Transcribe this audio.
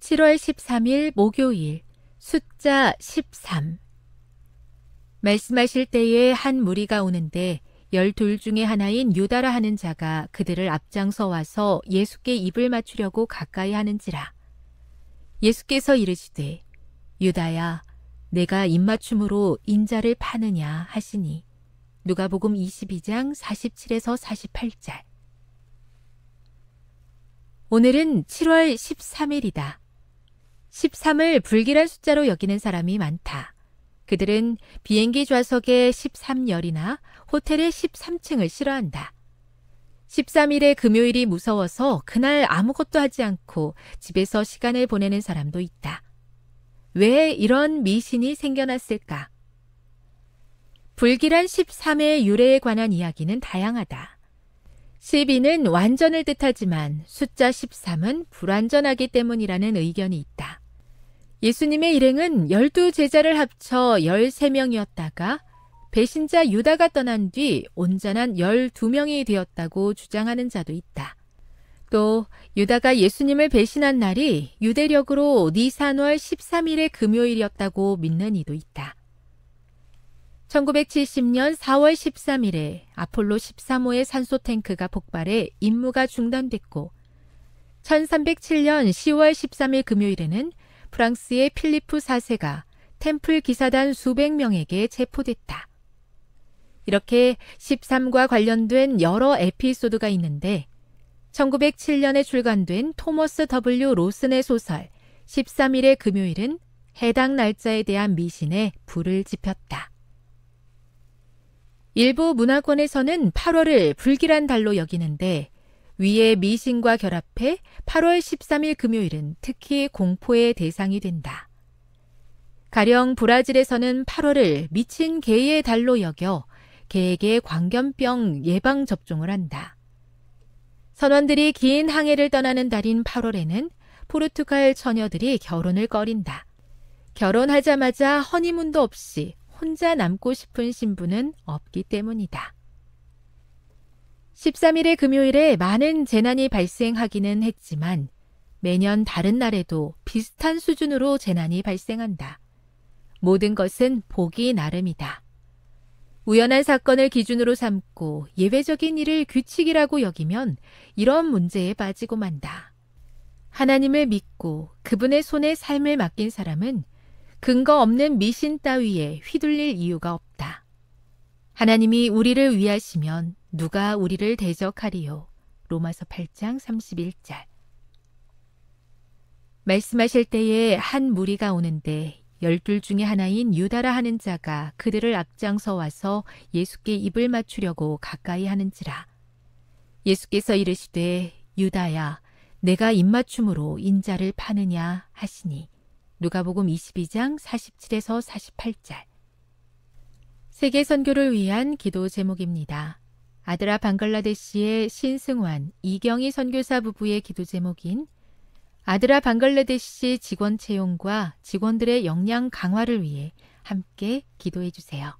7월 13일 목요일 숫자 13 말씀하실 때에 한 무리가 오는데 열둘 중에 하나인 유다라 하는 자가 그들을 앞장서 와서 예수께 입을 맞추려고 가까이 하는지라. 예수께서 이르시되 유다야 내가 입맞춤으로 인자를 파느냐 하시니 누가복음 22장 47에서 48절 오늘은 7월 13일이다. 13을 불길한 숫자로 여기는 사람이 많다. 그들은 비행기 좌석의 13열이나 호텔의 13층을 싫어한다. 13일의 금요일이 무서워서 그날 아무것도 하지 않고 집에서 시간을 보내는 사람도 있다. 왜 이런 미신이 생겨났을까? 불길한 13의 유래에 관한 이야기는 다양하다. 12는 완전을 뜻하지만 숫자 13은 불완전하기 때문이라는 의견이 있다. 예수님의 일행은 열두 제자를 합쳐 열세 명이었다가 배신자 유다가 떠난 뒤 온전한 열두 명이 되었다고 주장하는 자도 있다. 또 유다가 예수님을 배신한 날이 유대력으로 니산월 13일의 금요일이었다고 믿는 이도 있다. 1970년 4월 13일에 아폴로 13호의 산소 탱크가 폭발해 임무가 중단됐고 1307년 10월 13일 금요일에는 프랑스의 필리프 4세가 템플 기사단 수백 명에게 체포됐다. 이렇게 13과 관련된 여러 에피소드가 있는데 1907년에 출간된 토머스 W. 로슨의 소설 13일의 금요일은 해당 날짜에 대한 미신에 불을 지폈다. 일부 문화권에서는 8월을 불길한 달로 여기는데 위의 미신과 결합해 8월 13일 금요일은 특히 공포의 대상이 된다. 가령 브라질에서는 8월을 미친 개의 달로 여겨 개에게 광견병 예방 접종을 한다. 선원들이 긴 항해를 떠나는 달인 8월에는 포르투갈 처녀들이 결혼을 꺼린다. 결혼하자마자 허니문도 없이 혼자 남고 싶은 신부는 없기 때문이다. 13일의 금요일에 많은 재난이 발생하기는 했지만 매년 다른 날에도 비슷한 수준으로 재난이 발생한다. 모든 것은 복이 나름이다. 우연한 사건을 기준으로 삼고 예외적인 일을 규칙이라고 여기면 이런 문제에 빠지고 만다. 하나님을 믿고 그분의 손에 삶을 맡긴 사람은 근거 없는 미신 따위에 휘둘릴 이유가 없다. 하나님이 우리를 위하시면 누가 우리를 대적하리요. 로마서 8장 31절. 말씀하실 때에 한 무리가 오는데 열둘 중에 하나인 유다라 하는 자가 그들을 앞장서 와서 예수께 입을 맞추려고 가까이 하는지라. 예수께서 이르시되 유다야 내가 입맞춤으로 인자를 파느냐 하시니 누가복음 22장 47에서 48절. 세계 선교를 위한 기도 제목입니다. 아드라 방글라데시의 신승환, 이경희 선교사 부부의 기도 제목인 아드라 방글라데시 직원 채용과 직원들의 역량 강화를 위해 함께 기도해 주세요.